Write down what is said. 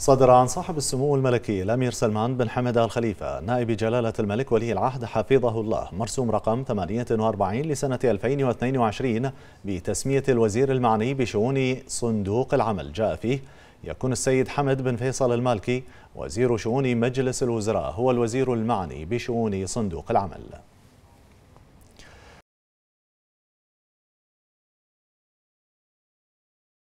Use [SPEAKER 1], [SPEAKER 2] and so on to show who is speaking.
[SPEAKER 1] صدر
[SPEAKER 2] عن صاحب السمو الملكي الأمير سلمان بن حمد آل خليفة نائب جلالة الملك ولي العهد حفظه الله مرسوم رقم 48 لسنة 2022 بتسمية الوزير المعني بشؤون صندوق العمل جاء فيه يكون السيد حمد بن فيصل المالكي وزير شؤون مجلس الوزراء هو الوزير المعني بشؤون صندوق العمل